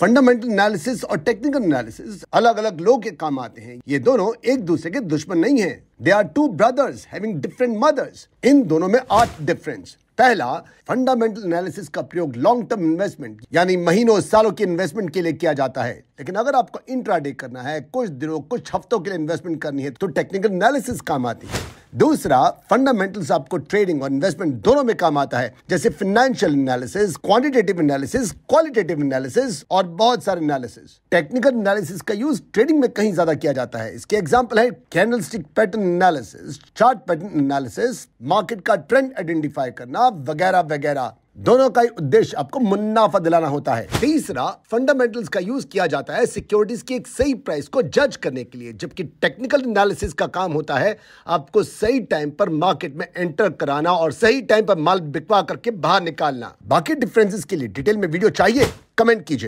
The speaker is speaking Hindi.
फंडामेंटल एनालिसिस और टेक्निकल एनालिसिस अलग अलग लोग के काम आते हैं ये दोनों एक दूसरे के दुश्मन नहीं है they are two brothers having different mothers इन दोनों में आठ डिफरेंस पहला फंडामेंटल एनालिसिस का प्रयोग लॉन्ग टर्म इन्वेस्टमेंट यानी महीनों सालों के इन्वेस्टमेंट के लिए किया जाता है लेकिन अगर आपको इंट्राडे करना है कुछ दिनों कुछ हफ्तों के लिए इन्वेस्टमेंट करनी है तो टेक्निकल एनालिसिस काम आती है दूसरा फंडामेंटल्स आपको ट्रेडिंग और इन्वेस्टमेंट दोनों में काम आता है जैसे financial analysis quantitative analysis qualitative analysis और बहुत सारे एनालिसिस टेक्निकल एनालिसिस का यूज ट्रेडिंग में कहीं ज्यादा किया जाता है इसके एग्जाम्पल है candlestick pattern analysis chart pattern analysis market का ट्रेंड आइडेंटिफाई करना वगैरह वगैरह दोनों का उद्देश्य आपको मुनाफा दिलाना होता है तीसरा फंडामेंटल्स का यूज किया जाता है सिक्योरिटीज की एक सही प्राइस को जज करने के लिए जबकि टेक्निकल एनालिसिस का काम होता है आपको सही टाइम पर मार्केट में एंटर कराना और सही टाइम पर माल बिकवा करके बाहर निकालना बाकी डिफरेंसेस के लिए डिटेल में वीडियो चाहिए कमेंट कीजिए